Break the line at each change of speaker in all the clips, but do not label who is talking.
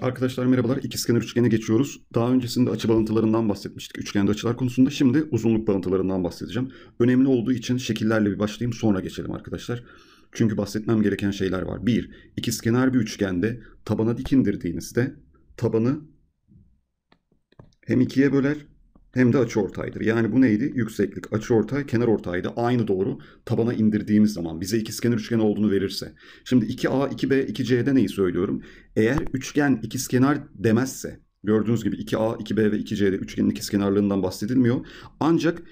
Arkadaşlar merhabalar. İkizkenar üçgene geçiyoruz. Daha öncesinde açı bağıntılarından bahsetmiştik. Üçgende açılar konusunda. Şimdi uzunluk bağıntılarından bahsedeceğim. Önemli olduğu için şekillerle bir başlayayım sonra geçelim arkadaşlar. Çünkü bahsetmem gereken şeyler var. Bir, ikizkenar bir üçgende tabana dikindirdiğinizde tabanı hem ikiye böler hem de açı ortaydır. Yani bu neydi? Yükseklik, açı ortay, kenar ortaydı. Aynı doğru tabana indirdiğimiz zaman bize ikizkenar üçgen olduğunu verirse. Şimdi 2A, 2B, 2C'de neyi söylüyorum? Eğer üçgen ikizkenar demezse gördüğünüz gibi 2A, 2B ve 2C'de üçgenin ikizkenarlığından bahsedilmiyor. Ancak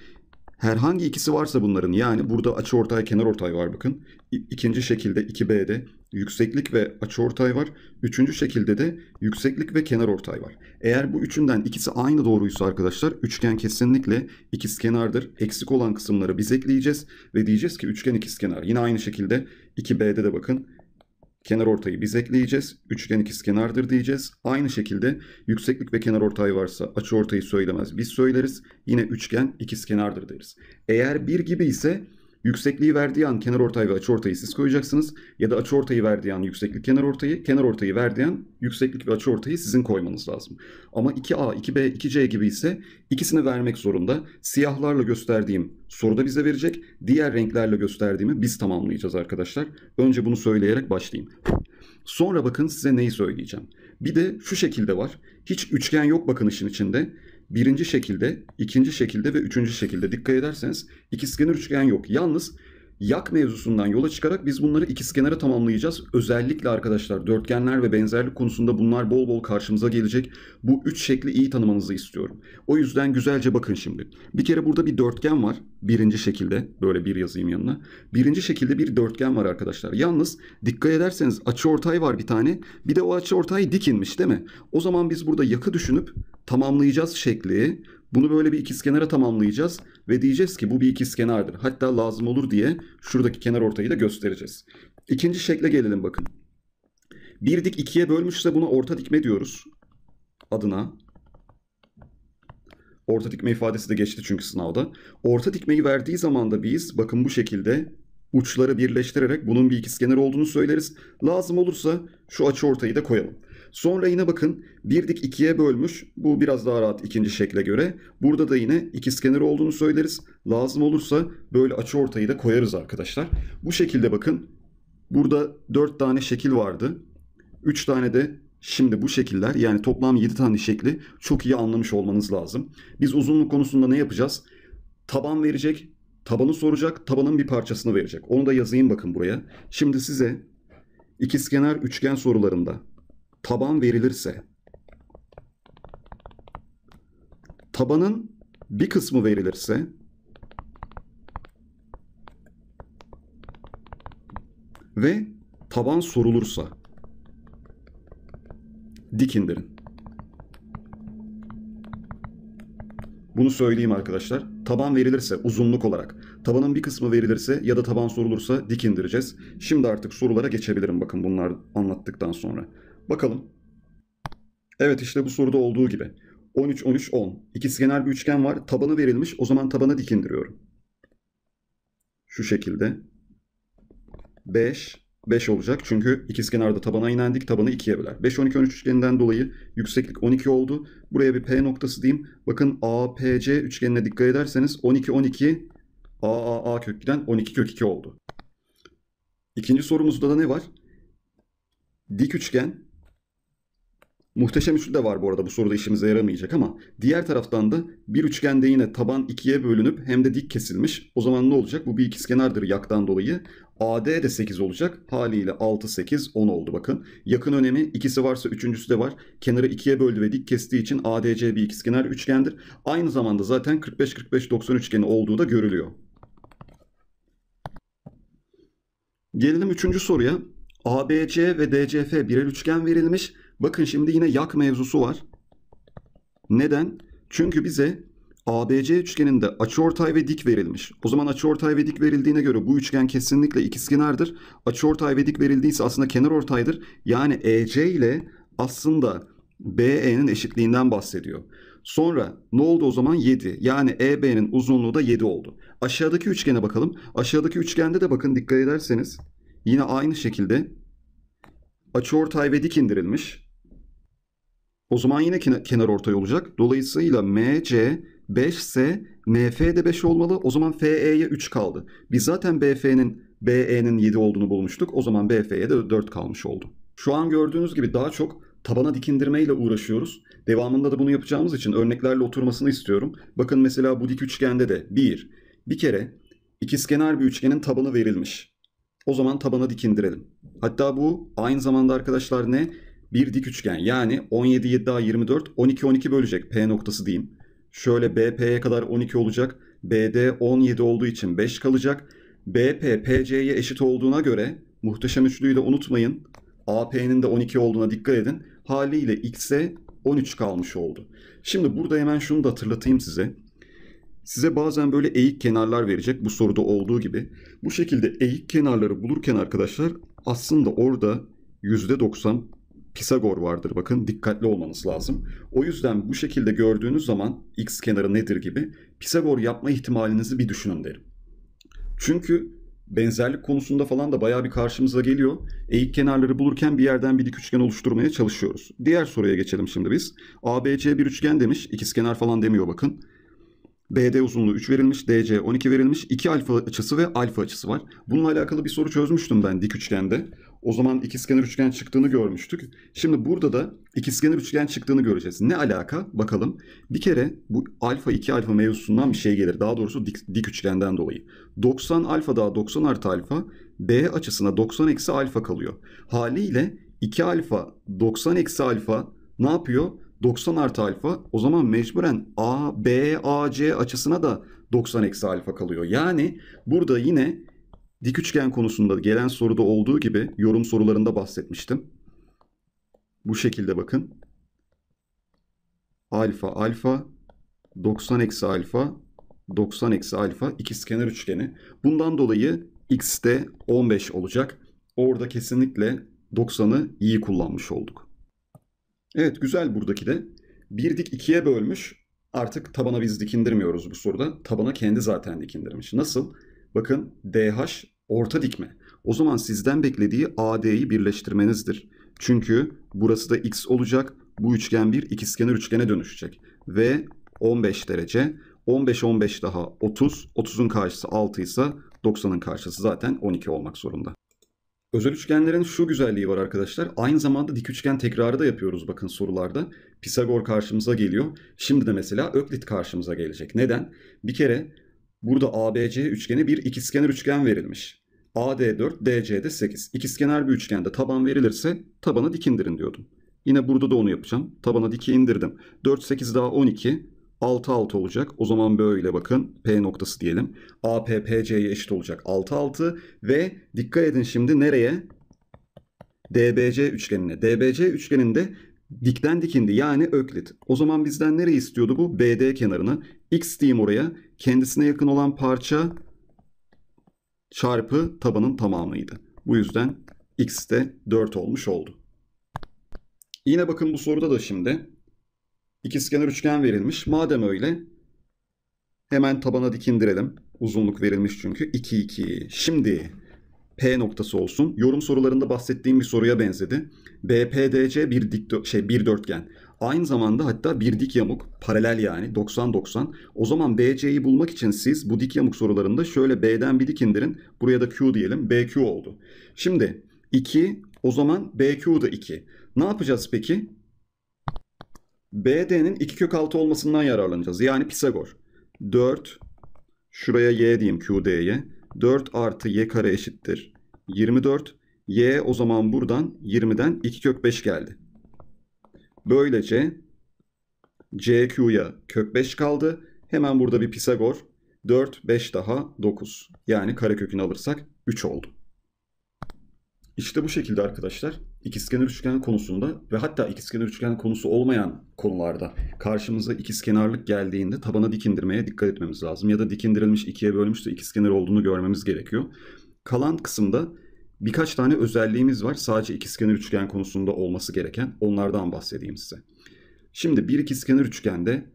herhangi ikisi varsa bunların yani burada açı ortay, kenar ortay var bakın. İkinci şekilde 2B'de yükseklik ve açıortay var. Üçüncü şekilde de yükseklik ve kenarortay var. Eğer bu üçünden ikisi aynı doğruysa arkadaşlar üçgen kesinlikle ikizkenardır. Eksik olan kısımları biz ekleyeceğiz ve diyeceğiz ki üçgen ikizkenar. Yine aynı şekilde 2B'de de bakın kenarortayı biz ekleyeceğiz. Üçgen ikizkenardır diyeceğiz. Aynı şekilde yükseklik ve kenarortay varsa açıortayı söylemez biz söyleriz. Yine üçgen ikizkenardır deriz. Eğer bir gibi ise Yüksekliği verdiği an kenar ortay ve açı ortayı siz koyacaksınız. Ya da açı ortayı verdiği an yükseklik kenar ortayı, kenar ortayı verdiği an yükseklik ve açı ortayı sizin koymanız lazım. Ama 2A, 2B, 2C gibi ise ikisini vermek zorunda. Siyahlarla gösterdiğim soruda bize verecek. Diğer renklerle gösterdiğimi biz tamamlayacağız arkadaşlar. Önce bunu söyleyerek başlayayım. Sonra bakın size neyi söyleyeceğim. Bir de şu şekilde var. Hiç üçgen yok bakın işin içinde birinci şekilde, ikinci şekilde ve üçüncü şekilde dikkat ederseniz ikizkenar üçgen yok. Yalnız yak mevzusundan yola çıkarak biz bunları ikiz kenara tamamlayacağız. Özellikle arkadaşlar dörtgenler ve benzerlik konusunda bunlar bol bol karşımıza gelecek. Bu üç şekli iyi tanımanızı istiyorum. O yüzden güzelce bakın şimdi. Bir kere burada bir dörtgen var. Birinci şekilde böyle bir yazayım yanına. Birinci şekilde bir dörtgen var arkadaşlar. Yalnız dikkat ederseniz açı ortay var bir tane. Bir de o açı ortay dikinmiş değil mi? O zaman biz burada yakı düşünüp tamamlayacağız şekli bunu böyle bir ikizkenara tamamlayacağız ve diyeceğiz ki bu bir ikizkenardır. Hatta lazım olur diye şuradaki kenar ortayı da göstereceğiz. İkinci şekle gelelim bakın. Bir dik ikiye bölmüşse buna orta dikme diyoruz adına. Orta dikme ifadesi de geçti çünkü sınavda. Orta dikmeyi verdiği zaman da biz bakın bu şekilde uçları birleştirerek bunun bir ikizkenar olduğunu söyleriz. Lazım olursa şu açı ortayı da koyalım. Sonra yine bakın bir dik ikiye bölmüş. Bu biraz daha rahat ikinci şekle göre. Burada da yine ikiz kenarı olduğunu söyleriz. Lazım olursa böyle açı ortayı da koyarız arkadaşlar. Bu şekilde bakın. Burada 4 tane şekil vardı. 3 tane de Şimdi bu şekiller yani toplam 7 tane şekli çok iyi anlamış olmanız lazım. Biz uzunluk konusunda ne yapacağız? Taban verecek, tabanı soracak, tabanın bir parçasını verecek. Onu da yazayım bakın buraya. Şimdi size ikizkenar üçgen sorularında taban verilirse tabanın bir kısmı verilirse ve taban sorulursa dik indirin. Bunu söyleyeyim arkadaşlar. Taban verilirse uzunluk olarak, tabanın bir kısmı verilirse ya da taban sorulursa dik indireceğiz. Şimdi artık sorulara geçebilirim bakın bunlar anlattıktan sonra. Bakalım. Evet işte bu soruda olduğu gibi. 13, 13, 10. İkizkenar bir üçgen var. Tabanı verilmiş. O zaman tabana dik indiriyorum. Şu şekilde. 5, 5 olacak. Çünkü ikizkenarda tabana inen dik tabanı 2'ye böler. 5, 12, 13 üçgeninden dolayı yükseklik 12 oldu. Buraya bir P noktası diyeyim. Bakın APC üçgenine dikkat ederseniz 12, 12, AAA kök 12 kök 2 oldu. İkinci sorumuzda da ne var? Dik üçgen Muhteşem üçlü de var bu arada bu soruda işimize yaramayacak ama diğer taraftan da bir üçgende yine taban ikiye bölünüp hem de dik kesilmiş. O zaman ne olacak? Bu bir ikizkenardır yaktan dolayı. AD de 8 olacak. Haliyle 6, 8, 10 oldu bakın. Yakın önemi ikisi varsa üçüncüsü de var. Kenarı ikiye böldü ve dik kestiği için ADC bir ikizkenar üçgendir. Aynı zamanda zaten 45-45-90 üçgeni olduğu da görülüyor. Gelelim üçüncü soruya. ABC ve DCF birer üçgen verilmiş Bakın şimdi yine yak mevzusu var. Neden? Çünkü bize ABC üçgeninde açıortay ve dik verilmiş. O zaman açıortay ve dik verildiğine göre bu üçgen kesinlikle ikizkenardır. Açıortay ve dik verildiyse aslında kenarortaydır. Yani EC ile aslında BE'nin eşitliğinden bahsediyor. Sonra ne oldu o zaman? 7. Yani EB'nin uzunluğu da 7 oldu. Aşağıdaki üçgene bakalım. Aşağıdaki üçgende de bakın dikkat ederseniz yine aynı şekilde açıortay ve dik indirilmiş. O zaman yine kenar ortay olacak. Dolayısıyla MC 5 ise MF de 5 olmalı. O zaman FE'ye 3 kaldı. Biz zaten BF'nin BE'nin 7 olduğunu bulmuştuk. O zaman BF'ye de 4 kalmış oldu. Şu an gördüğünüz gibi daha çok tabana dikindirmeyle uğraşıyoruz. Devamında da bunu yapacağımız için örneklerle oturmasını istiyorum. Bakın mesela bu dik üçgende de 1. Bir kere ikizkenar bir üçgenin tabanı verilmiş. O zaman tabana dikindirelim. Hatta bu aynı zamanda arkadaşlar ne? bir dik üçgen yani 17 7 daha 24 12 12 bölecek P noktası diyeyim. Şöyle BP'ye kadar 12 olacak. BD 17 olduğu için 5 kalacak. BP PC'ye eşit olduğuna göre muhteşem üçlüyü de unutmayın. AP'nin de 12 olduğuna dikkat edin. Haliyle X'e 13 kalmış oldu. Şimdi burada hemen şunu da hatırlatayım size. Size bazen böyle eğik kenarlar verecek bu soruda olduğu gibi. Bu şekilde eğik kenarları bulurken arkadaşlar aslında orada %90 Pisagor vardır bakın dikkatli olmanız lazım. O yüzden bu şekilde gördüğünüz zaman x kenarı nedir gibi Pisagor yapma ihtimalinizi bir düşünün derim. Çünkü benzerlik konusunda falan da bayağı bir karşımıza geliyor. Eğik kenarları bulurken bir yerden bir dik üçgen oluşturmaya çalışıyoruz. Diğer soruya geçelim şimdi biz. ABC bir üçgen demiş. ikizkenar falan demiyor bakın. BD uzunluğu 3 verilmiş, DC 12 verilmiş, 2 alfa açısı ve alfa açısı var. Bununla alakalı bir soru çözmüştüm ben dik üçgende. O zaman ikizkenar üçgen çıktığını görmüştük. Şimdi burada da ikizkenar üçgen çıktığını göreceğiz. Ne alaka? Bakalım. Bir kere bu alfa 2 alfa mevzusundan bir şey gelir. Daha doğrusu dik, dik üçgenden dolayı. 90 alfa daha 90 artı alfa B açısına 90 eksi alfa kalıyor. Haliyle 2 alfa 90 eksi alfa ne yapıyor? 90 artı alfa o zaman mecburen A, B, A, C açısına da 90 eksi alfa kalıyor. Yani burada yine Dik üçgen konusunda gelen soruda olduğu gibi yorum sorularında bahsetmiştim. Bu şekilde bakın. Alfa alfa 90 eksi alfa 90 eksi alfa ikizkenar üçgeni. Bundan dolayı x de 15 olacak. Orada kesinlikle 90'ı iyi kullanmış olduk. Evet güzel buradaki de. Bir dik ikiye bölmüş. Artık tabana biz dikindirmiyoruz bu soruda. Tabana kendi zaten dikindirmiş. Nasıl? Bakın DH orta dikme. O zaman sizden beklediği AD'yi birleştirmenizdir. Çünkü burası da x olacak. Bu üçgen bir ikizkenar üçgene dönüşecek. Ve 15 derece. 15 15 daha 30. 30'un karşısı 6 ise 90'ın karşısı zaten 12 olmak zorunda. Özel üçgenlerin şu güzelliği var arkadaşlar. Aynı zamanda dik üçgen tekrarı da yapıyoruz bakın sorularda. Pisagor karşımıza geliyor. Şimdi de mesela Öklit karşımıza gelecek. Neden? Bir kere burada ABC üçgeni bir ikizkenar üçgen verilmiş. AD 4, DC'de 8. İkizkenar bir üçgende taban verilirse tabanı dik indirin diyordum. Yine burada da onu yapacağım. Tabanı dik indirdim. 4, 8 daha 12. 6, 6 olacak. O zaman böyle bakın. P noktası diyelim. AP, PC'ye eşit olacak. 6, 6. Ve dikkat edin şimdi nereye? DBC üçgenine. DBC üçgeninde dikten dikindi yani öklit. O zaman bizden nereyi istiyordu bu? BD kenarını. X diyeyim oraya. Kendisine yakın olan parça çarpı tabanın tamamıydı. Bu yüzden x de 4 olmuş oldu. Yine bakın bu soruda da şimdi ikizkenar üçgen verilmiş. Madem öyle hemen tabana dikindirelim. Uzunluk verilmiş çünkü 2 2. Şimdi P noktası olsun. Yorum sorularında bahsettiğim bir soruya benzedi. BPDC bir dikdö şey bir dörtgen. Aynı zamanda hatta bir dik yamuk paralel yani 90-90. O zaman BC'yi bulmak için siz bu dik yamuk sorularında şöyle B'den bir dik indirin. Buraya da Q diyelim. BQ oldu. Şimdi 2 o zaman BQ da 2. Ne yapacağız peki? BD'nin 2 kök 6 olmasından yararlanacağız. Yani Pisagor. 4 şuraya y diyeyim QD'ye. 4 artı y kare eşittir. 24. Y o zaman buradan 20'den 2 kök 5 geldi. Böylece CQ'ya kök 5 kaldı. Hemen burada bir Pisagor. 4, 5 daha 9. Yani karekökünü alırsak 3 oldu. İşte bu şekilde arkadaşlar ikizkenar üçgen konusunda ve hatta ikizkenar üçgen konusu olmayan konularda karşımıza ikizkenarlık geldiğinde tabana dikindirmeye dikkat etmemiz lazım. Ya da dikindirilmiş ikiye bölmüş de ikizkenar olduğunu görmemiz gerekiyor. Kalan kısımda birkaç tane özelliğimiz var. Sadece ikizkenar üçgen konusunda olması gereken onlardan bahsedeyim size. Şimdi bir ikizkenar üçgende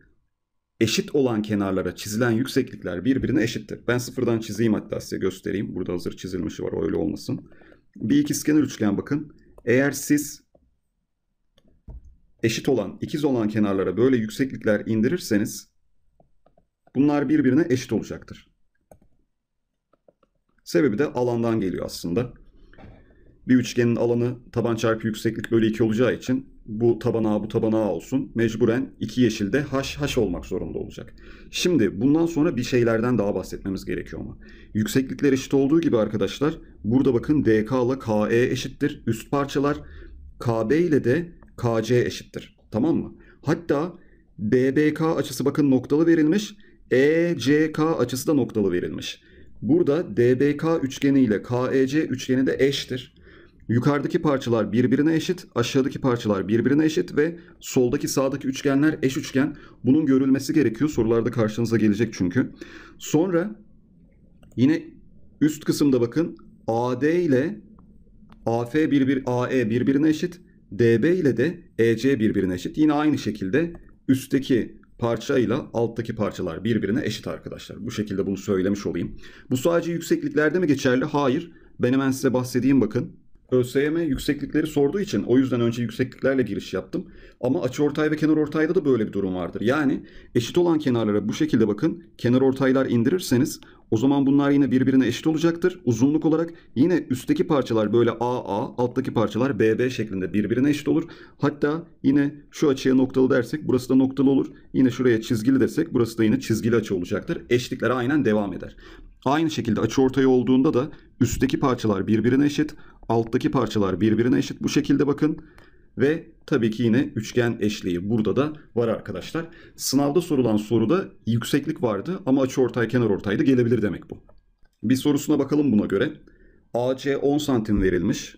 eşit olan kenarlara çizilen yükseklikler birbirine eşittir. Ben sıfırdan çizeyim hatta size göstereyim. Burada hazır çizilmişi var öyle olmasın. Bir ikizkenar üçgen bakın. Eğer siz eşit olan, ikiz olan kenarlara böyle yükseklikler indirirseniz bunlar birbirine eşit olacaktır. Sebebi de alandan geliyor aslında bir üçgenin alanı taban çarpı yükseklik bölü 2 olacağı için bu taban A bu taban A olsun. Mecburen iki yeşilde haş haş olmak zorunda olacak. Şimdi bundan sonra bir şeylerden daha bahsetmemiz gerekiyor mu? Yükseklikler eşit olduğu gibi arkadaşlar burada bakın DK ile KE eşittir. Üst parçalar KB ile de KC eşittir. Tamam mı? Hatta BBK açısı bakın noktalı verilmiş. ECK açısı da noktalı verilmiş. Burada DBK üçgeni ile KEC üçgeni de eştir. Yukarıdaki parçalar birbirine eşit, aşağıdaki parçalar birbirine eşit ve soldaki sağdaki üçgenler eş üçgen. Bunun görülmesi gerekiyor. Sorularda karşınıza gelecek çünkü. Sonra yine üst kısımda bakın AD ile AF birbir, AE birbirine eşit, DB ile de EC birbirine eşit. Yine aynı şekilde üstteki parça ile alttaki parçalar birbirine eşit arkadaşlar. Bu şekilde bunu söylemiş olayım. Bu sadece yüksekliklerde mi geçerli? Hayır. Ben hemen size bahsedeyim bakın. ÖSYM yükseklikleri sorduğu için o yüzden önce yüksekliklerle giriş yaptım. Ama açı ortay ve kenar ortayda da böyle bir durum vardır. Yani eşit olan kenarlara bu şekilde bakın kenar ortaylar indirirseniz o zaman bunlar yine birbirine eşit olacaktır. Uzunluk olarak yine üstteki parçalar böyle AA, alttaki parçalar BB şeklinde birbirine eşit olur. Hatta yine şu açıya noktalı dersek burası da noktalı olur. Yine şuraya çizgili desek burası da yine çizgili açı olacaktır. Eşitlikler aynen devam eder. Aynı şekilde açı ortaya olduğunda da üstteki parçalar birbirine eşit, Alttaki parçalar birbirine eşit bu şekilde bakın. Ve tabii ki yine üçgen eşliği burada da var arkadaşlar. Sınavda sorulan soruda yükseklik vardı ama açıortay kenarortaydı gelebilir demek bu. Bir sorusuna bakalım buna göre. AC 10 santim verilmiş.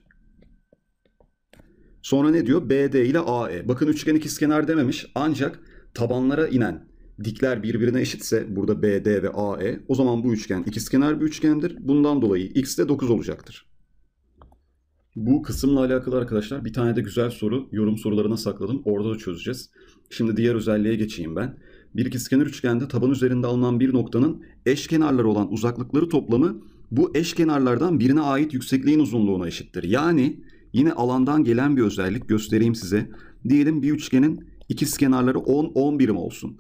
Sonra ne diyor? BD ile AE. Bakın üçgen ikizkenar dememiş ancak tabanlara inen dikler birbirine eşitse burada BD ve AE o zaman bu üçgen ikizkenar bir üçgendir. Bundan dolayı x de 9 olacaktır. Bu kısımla alakalı arkadaşlar bir tane de güzel soru yorum sorularına sakladım. Orada da çözeceğiz. Şimdi diğer özelliğe geçeyim ben. Bir ikizkenar üçgende taban üzerinde alınan bir noktanın eşkenarları olan uzaklıkları toplamı bu eşkenarlardan birine ait yüksekliğin uzunluğuna eşittir. Yani yine alandan gelen bir özellik göstereyim size. Diyelim bir üçgenin ikizkenarları 10 10 birim olsun.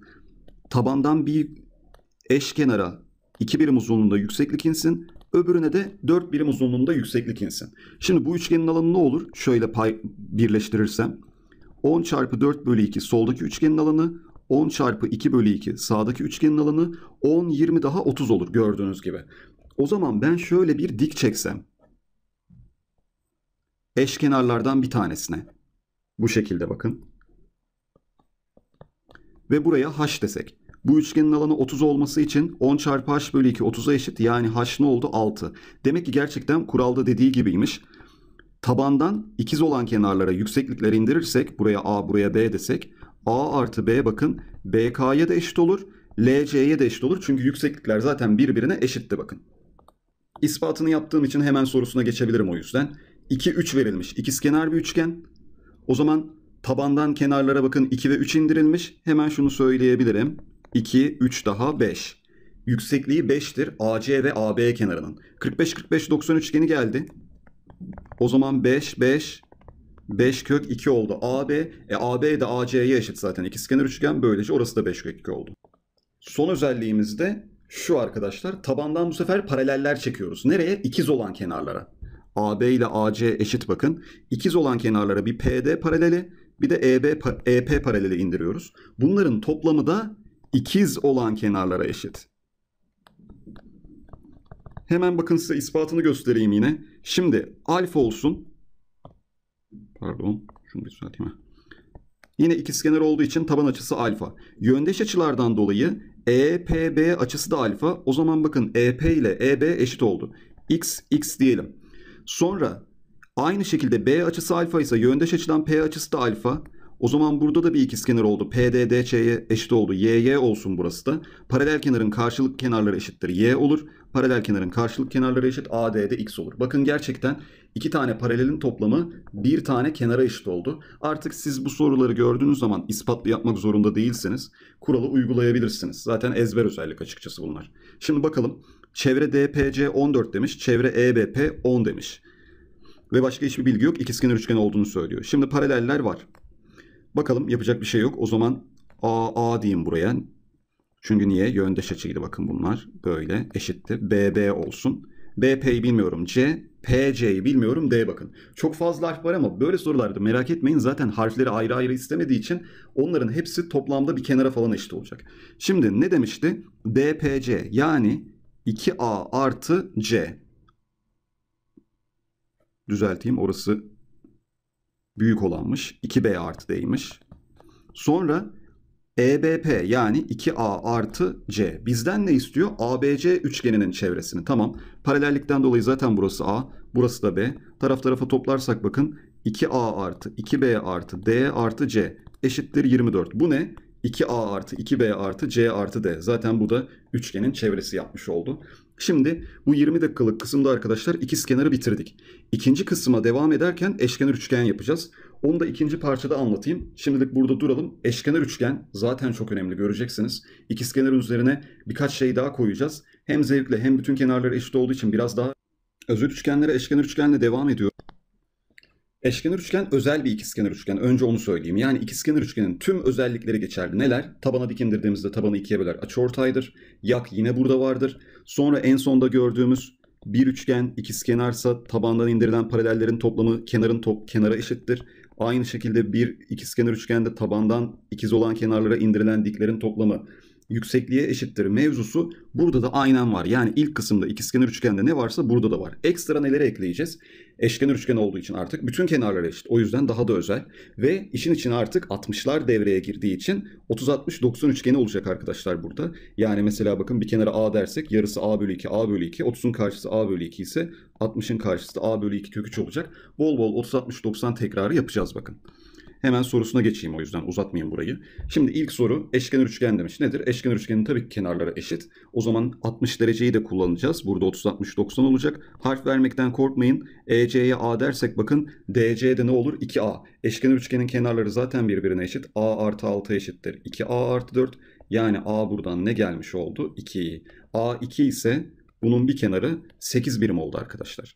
Tabandan bir eşkenara 2 birim uzunluğunda yükseklik insin. Öbürüne de 4 birim uzunluğunda yükseklik insin. Şimdi bu üçgenin alanı ne olur? Şöyle pay birleştirirsem. 10 çarpı 4 bölü 2 soldaki üçgenin alanı. 10 çarpı 2 bölü 2 sağdaki üçgenin alanı. 10, 20 daha 30 olur gördüğünüz gibi. O zaman ben şöyle bir dik çeksem. Eşkenarlardan bir tanesine. Bu şekilde bakın. Ve buraya h desek. Bu üçgenin alanı 30 olması için 10 çarpı h bölü 2 30'a eşit. Yani h ne oldu? 6. Demek ki gerçekten kuralda dediği gibiymiş. Tabandan ikiz olan kenarlara yükseklikler indirirsek buraya a buraya b desek a artı b bakın bk'ya da eşit olur. LC'ye de eşit olur. Çünkü yükseklikler zaten birbirine eşitti bakın. İspatını yaptığım için hemen sorusuna geçebilirim o yüzden. 2, 3 verilmiş. İkizkenar bir üçgen. O zaman tabandan kenarlara bakın 2 ve 3 indirilmiş. Hemen şunu söyleyebilirim. 2, 3 daha 5. Yüksekliği 5'tir AC ve AB kenarının. 45, 45, 90 üçgeni geldi. O zaman 5, 5, 5 kök 2 oldu AB. E AB de AC'ye eşit zaten. kenar üçgen böylece orası da 5 kök 2 oldu. Son özelliğimiz de şu arkadaşlar. Tabandan bu sefer paraleller çekiyoruz. Nereye? İkiz olan kenarlara. AB ile AC eşit bakın. İkiz olan kenarlara bir PD paraleli bir de EB, EP paraleli indiriyoruz. Bunların toplamı da ikiz olan kenarlara eşit. Hemen bakın size ispatını göstereyim yine. Şimdi alfa olsun. Pardon. Şunu bir düzelteyim. Yine ikizkenar olduğu için taban açısı alfa. Yöndeş açılardan dolayı EPB açısı da alfa. O zaman bakın EP ile EB eşit oldu. X, X diyelim. Sonra aynı şekilde B açısı alfa ise yöndeş açıdan P açısı da alfa. O zaman burada da bir ikizkenar oldu. PDDC'ye eşit oldu. YY olsun burası da. Paralel kenarın karşılık kenarları eşittir. Y olur. Paralel kenarın karşılık kenarları eşit. AD'de X olur. Bakın gerçekten iki tane paralelin toplamı bir tane kenara eşit oldu. Artık siz bu soruları gördüğünüz zaman ispatlı yapmak zorunda değilsiniz, kuralı uygulayabilirsiniz. Zaten ezber özellik açıkçası bunlar. Şimdi bakalım. Çevre DPC 14 demiş. Çevre EBP 10 demiş. Ve başka hiçbir bilgi yok. İkizkenar üçgen olduğunu söylüyor. Şimdi paraleller var. Bakalım yapacak bir şey yok. O zaman A, A diyeyim buraya. Çünkü niye? Yöndeş açıydı bakın bunlar. Böyle eşitti. BB olsun. BP'yi bilmiyorum. C, PC'yi bilmiyorum. D bakın. Çok fazla harf var ama böyle sorulardı. merak etmeyin. Zaten harfleri ayrı ayrı istemediği için onların hepsi toplamda bir kenara falan eşit olacak. Şimdi ne demişti? DPC yani 2A artı C. Düzelteyim orası büyük olanmış. 2B artı D'ymiş. Sonra EBP yani 2A artı C. Bizden ne istiyor? ABC üçgeninin çevresini. Tamam. Paralellikten dolayı zaten burası A. Burası da B. Taraf tarafa toplarsak bakın 2A artı 2B artı D artı C eşittir 24. Bu ne? 2A artı 2B artı C artı D. Zaten bu da üçgenin çevresi yapmış oldu. Şimdi bu 20 dakikalık kısımda arkadaşlar ikiz kenarı bitirdik. İkinci kısma devam ederken eşkenar üçgen yapacağız. Onu da ikinci parçada anlatayım. Şimdilik burada duralım. Eşkenar üçgen zaten çok önemli göreceksiniz. İkizkenarın üzerine birkaç şey daha koyacağız. Hem zevkle hem bütün kenarları eşit olduğu için biraz daha özel üçgenlere eşkenar üçgenle devam ediyor. Eşkenar üçgen özel bir ikizkenar üçgen. Önce onu söyleyeyim. Yani ikizkenar üçgenin tüm özellikleri geçerli. Neler? Tabana dikindirdiğimizde tabanı ikiye böler açıortaydır. Yak yine burada vardır. Sonra en sonda gördüğümüz bir üçgen ikizkenarsa tabandan indirilen paralellerin toplamı kenarın top kenara eşittir. Aynı şekilde bir ikizkenar üçgende tabandan ikiz olan kenarlara indirilen diklerin toplamı yüksekliğe eşittir mevzusu burada da aynen var. Yani ilk kısımda ikizkenar üçgende ne varsa burada da var. Ekstra neleri ekleyeceğiz? Eşkenar üçgen olduğu için artık bütün kenarlar eşit. O yüzden daha da özel. Ve işin içine artık 60'lar devreye girdiği için 30-60-90 üçgeni olacak arkadaşlar burada. Yani mesela bakın bir kenara A dersek yarısı A bölü 2, A bölü 2. 30'un karşısı A bölü 2 ise 60'ın karşısı A bölü 2 kök 3 olacak. Bol bol 30-60-90 tekrarı yapacağız bakın. Hemen sorusuna geçeyim o yüzden uzatmayayım burayı. Şimdi ilk soru eşkenar üçgen demiş. Nedir? Eşkenar üçgenin tabii ki kenarları eşit. O zaman 60 dereceyi de kullanacağız. Burada 30, 60, 90 olacak. Harf vermekten korkmayın. EC'ye A dersek bakın DC'de ne olur? 2A. Eşkenar üçgenin kenarları zaten birbirine eşit. A artı 6 eşittir. 2A artı 4. Yani A buradan ne gelmiş oldu? 2. A 2 ise bunun bir kenarı 8 birim oldu arkadaşlar.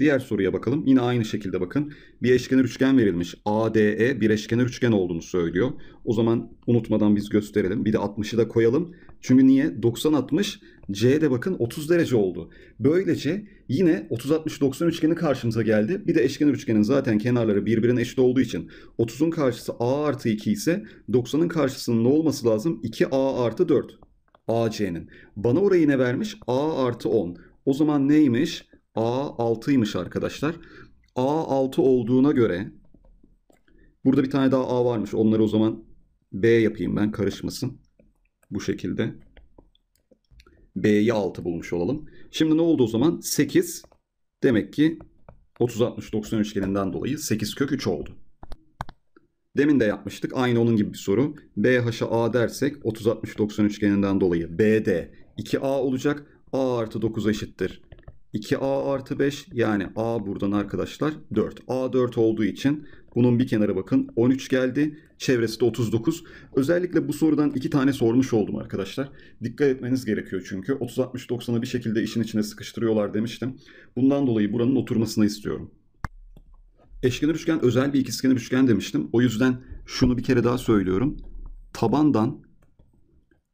Diğer soruya bakalım. Yine aynı şekilde bakın. Bir eşkenar üçgen verilmiş. ADE bir eşkenar üçgen olduğunu söylüyor. O zaman unutmadan biz gösterelim. Bir de 60'ı da koyalım. Çünkü niye? 90 60 C'de bakın 30 derece oldu. Böylece yine 30 60 90 üçgeni karşımıza geldi. Bir de eşkenar üçgenin zaten kenarları birbirine eşit olduğu için 30'un karşısı A artı 2 ise 90'ın karşısının ne olması lazım? 2A artı 4. AC'nin. Bana orayı ne vermiş? A artı 10. O zaman neymiş? A6'ymış arkadaşlar. A6 olduğuna göre burada bir tane daha A varmış. Onları o zaman B yapayım ben karışmasın. Bu şekilde. B'yi 6 bulmuş olalım. Şimdi ne oldu o zaman? 8 demek ki 30-60-90 üçgeninden dolayı 8 kök 3 oldu. Demin de yapmıştık. Aynı onun gibi bir soru. BH'a A dersek 30-60-90 üçgeninden dolayı BD 2A olacak. A artı 9 eşittir 2a artı 5 yani a buradan arkadaşlar 4. a 4 olduğu için bunun bir kenarı bakın 13 geldi. Çevresi de 39. Özellikle bu sorudan iki tane sormuş oldum arkadaşlar. Dikkat etmeniz gerekiyor çünkü. 30-60-90'ı bir şekilde işin içine sıkıştırıyorlar demiştim. Bundan dolayı buranın oturmasını istiyorum. Eşkenar üçgen özel bir ikizkenar üçgen demiştim. O yüzden şunu bir kere daha söylüyorum. Tabandan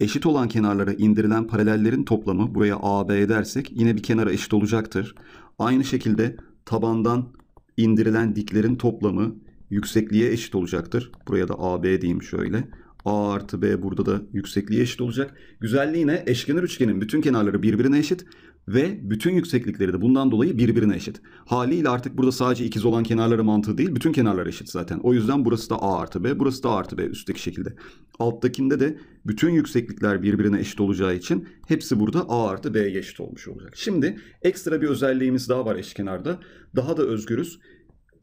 eşit olan kenarlara indirilen paralellerin toplamı buraya AB dersek yine bir kenara eşit olacaktır. Aynı şekilde tabandan indirilen diklerin toplamı yüksekliğe eşit olacaktır. Buraya da AB diyeyim şöyle. A artı B burada da yüksekliği eşit olacak. Güzelliği yine eşkenar üçgenin bütün kenarları birbirine eşit ve bütün yükseklikleri de bundan dolayı birbirine eşit. Haliyle artık burada sadece ikiz olan kenarları mantığı değil bütün kenarlar eşit zaten. O yüzden burası da A artı B burası da A artı B üstteki şekilde. Alttakinde de bütün yükseklikler birbirine eşit olacağı için hepsi burada A artı B'ye eşit olmuş olacak. Şimdi ekstra bir özelliğimiz daha var eşkenarda. Daha da özgürüz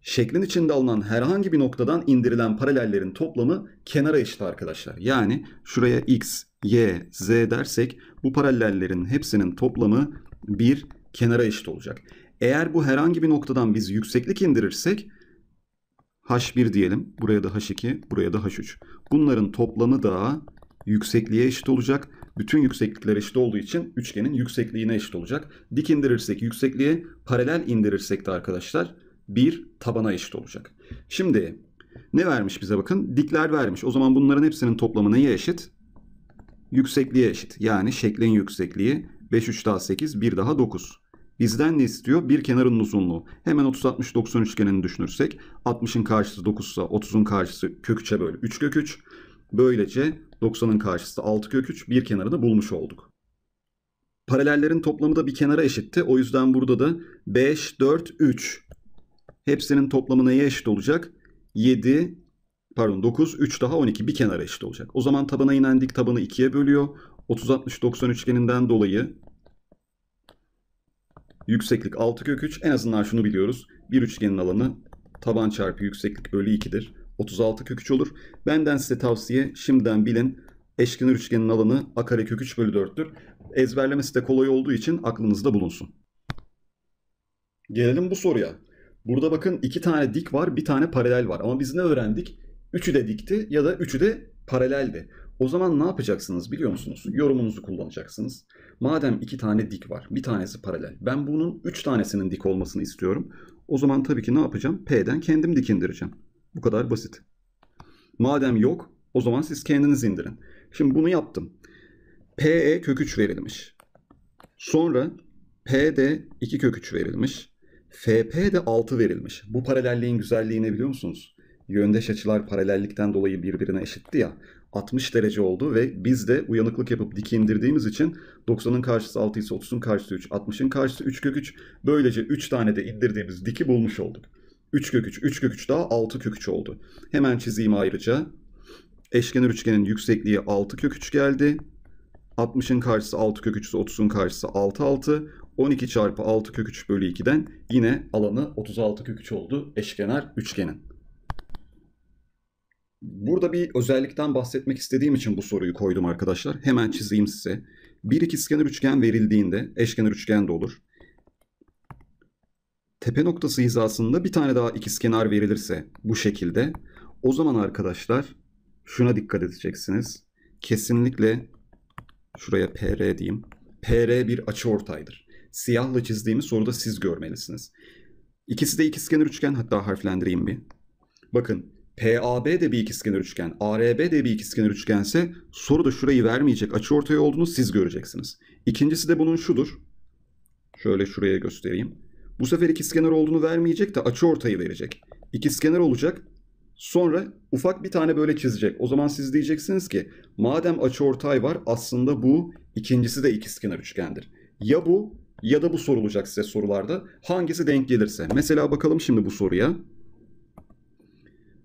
şeklin içinde alınan herhangi bir noktadan indirilen paralellerin toplamı kenara eşit arkadaşlar. Yani şuraya x, y, z dersek bu paralellerin hepsinin toplamı bir kenara eşit olacak. Eğer bu herhangi bir noktadan biz yükseklik indirirsek h1 diyelim. Buraya da h2, buraya da h3. Bunların toplamı da yüksekliğe eşit olacak. Bütün yükseklikler eşit olduğu için üçgenin yüksekliğine eşit olacak. Dik indirirsek yüksekliğe, paralel indirirsek de arkadaşlar bir tabana eşit olacak. Şimdi ne vermiş bize bakın? Dikler vermiş. O zaman bunların hepsinin toplamı neye eşit? Yüksekliğe eşit. Yani şeklin yüksekliği 5 3 daha 8 1 daha 9. Bizden ne istiyor? Bir kenarın uzunluğu. Hemen 30 60 90 üçgenini düşünürsek 60'ın karşısı 9 ise 30'un karşısı kök 3'e böl 3 kök 3. Böylece 90'ın karşısı 6 kök 3 bir kenarını bulmuş olduk. Paralellerin toplamı da bir kenara eşitti. O yüzden burada da 5 4 3 Hepsinin toplamı neye eşit olacak? 7 pardon 9 3 daha 12 bir kenara eşit olacak. O zaman tabana inen dik tabanı 2'ye bölüyor. 30 60 90 üçgeninden dolayı yükseklik 6 kök 3. En azından şunu biliyoruz. Bir üçgenin alanı taban çarpı yükseklik bölü 2'dir. 36 kök 3 olur. Benden size tavsiye şimdiden bilin. Eşkenar üçgenin alanı a kare kök 3 bölü 4'tür. Ezberlemesi de kolay olduğu için aklınızda bulunsun. Gelelim bu soruya. Burada bakın iki tane dik var, bir tane paralel var. Ama biz ne öğrendik? Üçü de dikti ya da üçü de paraleldi. O zaman ne yapacaksınız biliyor musunuz? Yorumunuzu kullanacaksınız. Madem iki tane dik var, bir tanesi paralel. Ben bunun üç tanesinin dik olmasını istiyorum. O zaman tabii ki ne yapacağım? P'den kendim dikindireceğim. Bu kadar basit. Madem yok, o zaman siz kendiniz indirin. Şimdi bunu yaptım. PE kök 3 verilmiş. Sonra PD 2 kök 3 verilmiş. FP de 6 verilmiş. Bu paralelliğin güzelliğini biliyor musunuz? Yöndeş açılar paralellikten dolayı birbirine eşitti ya. 60 derece oldu ve biz de uyanıklık yapıp dik indirdiğimiz için 90'ın karşısı 6 ise 30'un karşısı 3, 60'ın karşısı 3 kök 3. Böylece 3 tane de indirdiğimiz diki bulmuş olduk. 3 kök 3, 3 kök 3 daha 6 kök 3 oldu. Hemen çizeyim ayrıca. Eşkenar üçgenin yüksekliği 6 kök 3 geldi. 60'ın karşısı 6 kök 3 ise 30'un karşısı 6 6. 12 çarpı 6 kök 3 bölü 2'den yine alanı 36 kök 3 oldu eşkenar üçgenin. Burada bir özellikten bahsetmek istediğim için bu soruyu koydum arkadaşlar. Hemen çizeyim size. Bir ikizkenar üçgen verildiğinde eşkenar üçgen de olur. Tepe noktası hizasında bir tane daha ikizkenar verilirse bu şekilde o zaman arkadaşlar şuna dikkat edeceksiniz. Kesinlikle şuraya PR diyeyim. PR bir açı ortaydır siyahla çizdiğimiz soruda siz görmelisiniz. İkisi de ikizkenar üçgen hatta harflendireyim bir. Bakın PAB de bir ikizkenar üçgen, ARB de bir ikizkenar üçgense soru da şurayı vermeyecek açı ortaya olduğunu siz göreceksiniz. İkincisi de bunun şudur. Şöyle şuraya göstereyim. Bu sefer ikizkenar olduğunu vermeyecek de açı ortayı verecek. İkizkenar olacak. Sonra ufak bir tane böyle çizecek. O zaman siz diyeceksiniz ki madem açı ortay var aslında bu ikincisi de ikizkenar üçgendir. Ya bu ya da bu sorulacak size sorularda. Hangisi denk gelirse. Mesela bakalım şimdi bu soruya.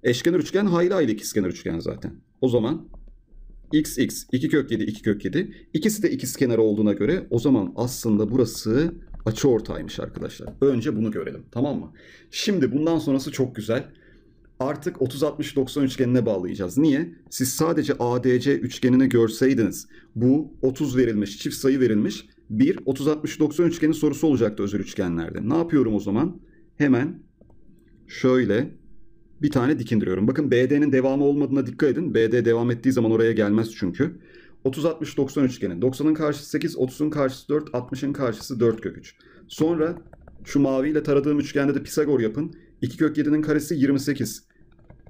Eşkenar üçgen hayli hayli ikizkenar üçgen zaten. O zaman x x 2 kök 7 2 kök 7 İkisi de ikizkenar olduğuna göre o zaman aslında burası açı ortaymış arkadaşlar. Önce bunu görelim tamam mı? Şimdi bundan sonrası çok güzel. Artık 30-60-90 üçgenine bağlayacağız. Niye? Siz sadece ADC üçgenini görseydiniz bu 30 verilmiş çift sayı verilmiş 1 30-60-90 üçgenin sorusu olacaktı özel üçgenlerde. Ne yapıyorum o zaman? Hemen şöyle bir tane dikindiriyorum. Bakın BD'nin devamı olmadığına dikkat edin. BD devam ettiği zaman oraya gelmez çünkü. 30-60-90 üçgeni. 90'ın karşısı 8, 30'un karşısı 4, 60'ın karşısı 4 kök 3. Sonra şu maviyle taradığım üçgende de Pisagor yapın. 2 kök 7'nin karesi 28.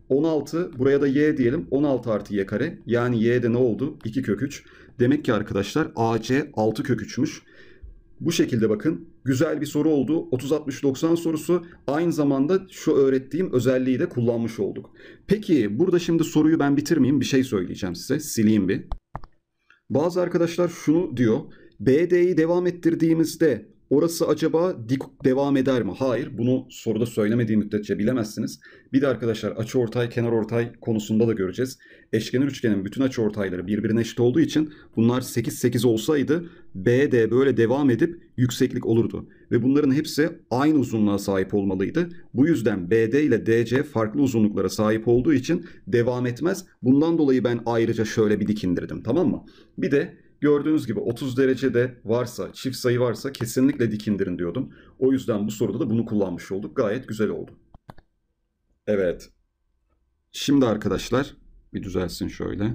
16 buraya da y diyelim. 16 artı y kare. Yani y de ne oldu? 2 kök 3. Demek ki arkadaşlar AC 6 kök 3'müş. Bu şekilde bakın güzel bir soru oldu. 30-60-90 sorusu aynı zamanda şu öğrettiğim özelliği de kullanmış olduk. Peki burada şimdi soruyu ben bitirmeyeyim bir şey söyleyeceğim size sileyim bir. Bazı arkadaşlar şunu diyor. BD'yi devam ettirdiğimizde Orası acaba dik devam eder mi? Hayır. Bunu soruda söylemediği müddetçe bilemezsiniz. Bir de arkadaşlar açı ortay, kenar ortay konusunda da göreceğiz. Eşkenar üçgenin bütün açı ortayları birbirine eşit olduğu için bunlar 8 8 olsaydı BD böyle devam edip yükseklik olurdu. Ve bunların hepsi aynı uzunluğa sahip olmalıydı. Bu yüzden BD ile DC farklı uzunluklara sahip olduğu için devam etmez. Bundan dolayı ben ayrıca şöyle bir dikindirdim tamam mı? Bir de Gördüğünüz gibi 30 derecede varsa, çift sayı varsa kesinlikle dik indirin diyordum. O yüzden bu soruda da bunu kullanmış olduk. Gayet güzel oldu. Evet. Şimdi arkadaşlar bir düzelsin şöyle.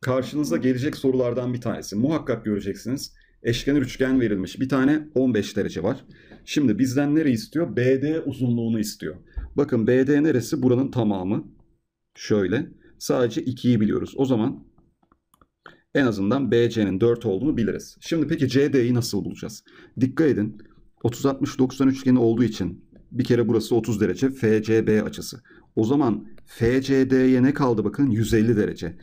Karşınıza gelecek sorulardan bir tanesi. Muhakkak göreceksiniz. Eşkenar üçgen verilmiş. Bir tane 15 derece var. Şimdi bizden nereyi istiyor? BD uzunluğunu istiyor. Bakın BD neresi? Buranın tamamı. Şöyle. Sadece 2'yi biliyoruz. O zaman en azından BC'nin 4 olduğunu biliriz. Şimdi peki CD'yi nasıl bulacağız? Dikkat edin 30-60-90 üçgeni olduğu için bir kere burası 30 derece FCB açısı. O zaman FCD'ye ne kaldı bakın 150 derece.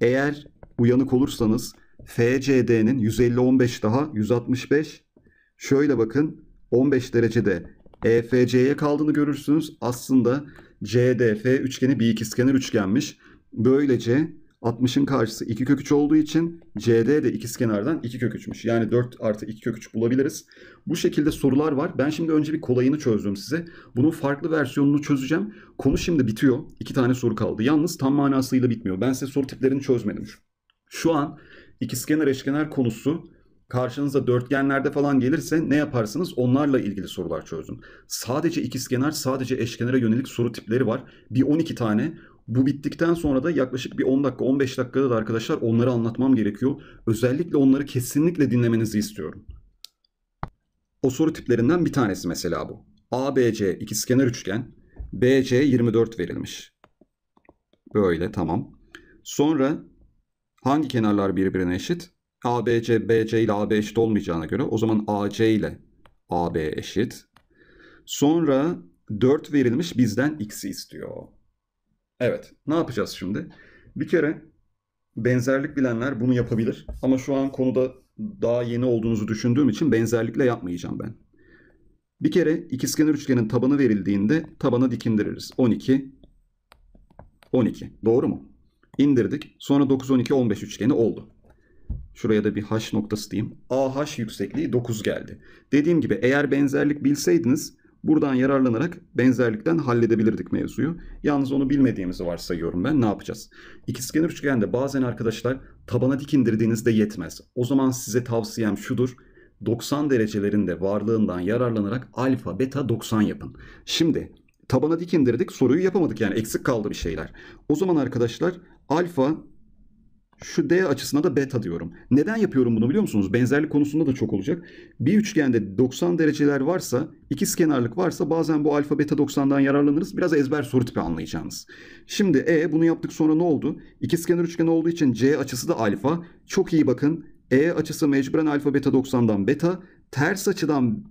Eğer uyanık olursanız FCD'nin 150 15 daha 165 şöyle bakın 15 derecede EFC'ye kaldığını görürsünüz. Aslında CDF üçgeni bir ikizkenar üçgenmiş. Böylece 60'ın karşısı 2 kök 3 olduğu için CD de ikizkenardan 2 kök 3'müş. Yani 4 artı 2 kök 3 bulabiliriz. Bu şekilde sorular var. Ben şimdi önce bir kolayını çözdüm size. Bunun farklı versiyonunu çözeceğim. Konu şimdi bitiyor. 2 tane soru kaldı. Yalnız tam manasıyla bitmiyor. Ben size soru tiplerini çözmedim. Şu an ikizkenar eşkenar konusu karşınıza dörtgenlerde falan gelirse ne yaparsınız? Onlarla ilgili sorular çözdüm. Sadece ikizkenar, sadece eşkenara yönelik soru tipleri var. Bir 12 tane. Bu bittikten sonra da yaklaşık bir 10 dakika 15 dakikada da arkadaşlar onları anlatmam gerekiyor. Özellikle onları kesinlikle dinlemenizi istiyorum. O soru tiplerinden bir tanesi mesela bu. ABC ikizkenar üçgen, BC 24 verilmiş. Böyle tamam. Sonra hangi kenarlar birbirine eşit? ABC BC ile AB eşit olmayacağına göre o zaman AC ile AB eşit. Sonra 4 verilmiş bizden x'i istiyor. Evet. Ne yapacağız şimdi? Bir kere benzerlik bilenler bunu yapabilir. Ama şu an konuda daha yeni olduğunuzu düşündüğüm için benzerlikle yapmayacağım ben. Bir kere ikizkenar üçgenin tabanı verildiğinde tabana dikindiririz. 12 12. Doğru mu? İndirdik. Sonra 9 12 15 üçgeni oldu. Şuraya da bir h noktası diyeyim. AH yüksekliği 9 geldi. Dediğim gibi eğer benzerlik bilseydiniz Buradan yararlanarak benzerlikten halledebilirdik mevzuyu. Yalnız onu bilmediğimizi varsayıyorum ben. Ne yapacağız? İkizkenar üçgende bazen arkadaşlar tabana dik indirdiğinizde yetmez. O zaman size tavsiyem şudur. 90 derecelerinde varlığından yararlanarak alfa beta 90 yapın. Şimdi tabana dik indirdik soruyu yapamadık yani eksik kaldı bir şeyler. O zaman arkadaşlar alfa şu D açısına da beta diyorum. Neden yapıyorum bunu biliyor musunuz? Benzerlik konusunda da çok olacak. Bir üçgende 90 dereceler varsa, ikiz kenarlık varsa bazen bu alfa beta 90'dan yararlanırız. Biraz ezber soru tipi anlayacağınız. Şimdi E bunu yaptık sonra ne oldu? İkiz kenar üçgen olduğu için C açısı da alfa. Çok iyi bakın. E açısı mecburen alfa beta 90'dan beta. Ters açıdan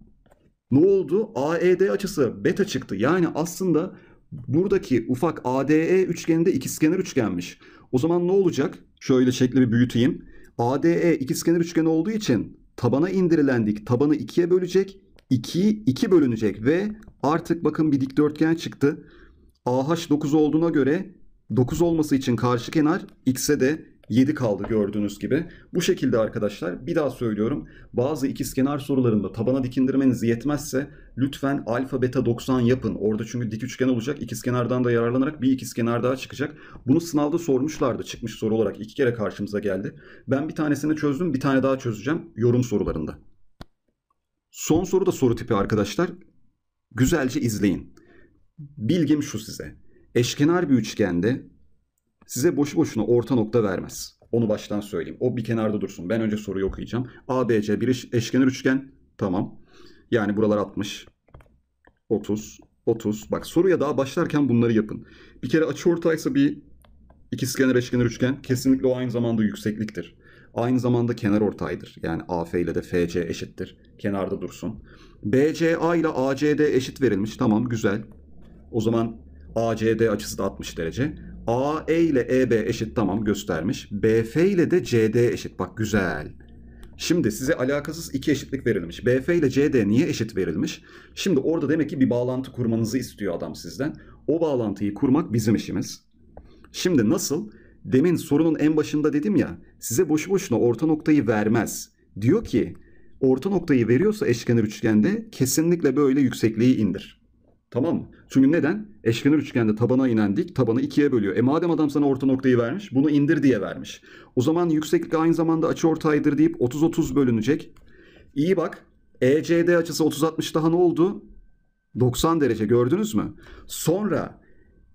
ne oldu? AED açısı beta çıktı. Yani aslında buradaki ufak ADE üçgeninde de ikizkenar üçgenmiş. O zaman ne olacak? Şöyle şekli bir büyüteyim. ADE ikizkenar üçgen olduğu için tabana indirilendik. Tabanı ikiye bölecek. 2'yi 2 bölünecek ve artık bakın bir dikdörtgen çıktı. AH 9 olduğuna göre 9 olması için karşı kenar x'e de 7 kaldı gördüğünüz gibi. Bu şekilde arkadaşlar bir daha söylüyorum. Bazı ikizkenar sorularında tabana dikindirmeniz yetmezse lütfen alfa beta 90 yapın. Orada çünkü dik üçgen olacak. İkizkenardan da yararlanarak bir ikizkenar daha çıkacak. Bunu sınavda sormuşlardı çıkmış soru olarak. iki kere karşımıza geldi. Ben bir tanesini çözdüm. Bir tane daha çözeceğim yorum sorularında. Son soru da soru tipi arkadaşlar. Güzelce izleyin. Bilgim şu size. Eşkenar bir üçgende size boşu boşuna orta nokta vermez. Onu baştan söyleyeyim. O bir kenarda dursun. Ben önce soruyu okuyacağım. ABC bir eşkenar üçgen. Tamam. Yani buralar 60. 30. 30. Bak soruya daha başlarken bunları yapın. Bir kere açı ortaysa bir ikizkenar eşkenar üçgen kesinlikle o aynı zamanda yüksekliktir. Aynı zamanda kenar ortaydır. Yani AF ile de FC eşittir. Kenarda dursun. BCA ile ACD eşit verilmiş. Tamam güzel. O zaman ACD açısı da 60 derece. AE ile EB eşit tamam göstermiş. BF ile de CD eşit. Bak güzel. Şimdi size alakasız iki eşitlik verilmiş. BF ile CD niye eşit verilmiş? Şimdi orada demek ki bir bağlantı kurmanızı istiyor adam sizden. O bağlantıyı kurmak bizim işimiz. Şimdi nasıl? Demin sorunun en başında dedim ya size boşu boşuna orta noktayı vermez. Diyor ki orta noktayı veriyorsa eşkenar üçgende kesinlikle böyle yüksekliği indir. Tamam mı? Çünkü neden? Eşkenar üçgende tabana inen dik tabanı ikiye bölüyor. E madem adam sana orta noktayı vermiş bunu indir diye vermiş. O zaman yükseklik aynı zamanda açı ortaydır deyip 30-30 bölünecek. İyi bak ECD açısı 30-60 daha ne oldu? 90 derece gördünüz mü? Sonra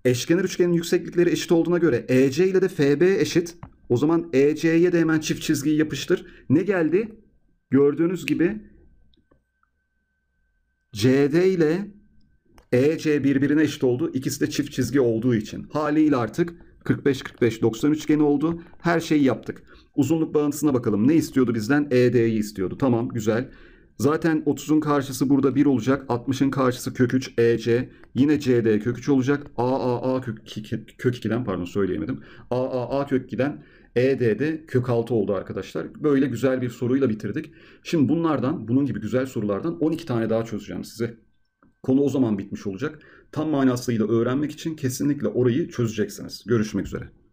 eşkenar üçgenin yükseklikleri eşit olduğuna göre EC ile de FB eşit. O zaman EC'ye de hemen çift çizgiyi yapıştır. Ne geldi? Gördüğünüz gibi CD ile EC birbirine eşit oldu. İkisi de çift çizgi olduğu için. Haliyle artık 45-45-90 üçgeni oldu. Her şeyi yaptık. Uzunluk bağıntısına bakalım. Ne istiyordu bizden? ED'yi istiyordu. Tamam güzel. Zaten 30'un karşısı burada 1 olacak. 60'ın karşısı kök 3 EC. Yine CD kök 3 olacak. AAA kök, kök 2'den pardon söyleyemedim. AAA kök 2'den ED'de kök 6 oldu arkadaşlar. Böyle güzel bir soruyla bitirdik. Şimdi bunlardan, bunun gibi güzel sorulardan 12 tane daha çözeceğim size. Konu o zaman bitmiş olacak. Tam manasıyla öğrenmek için kesinlikle orayı çözeceksiniz. Görüşmek üzere.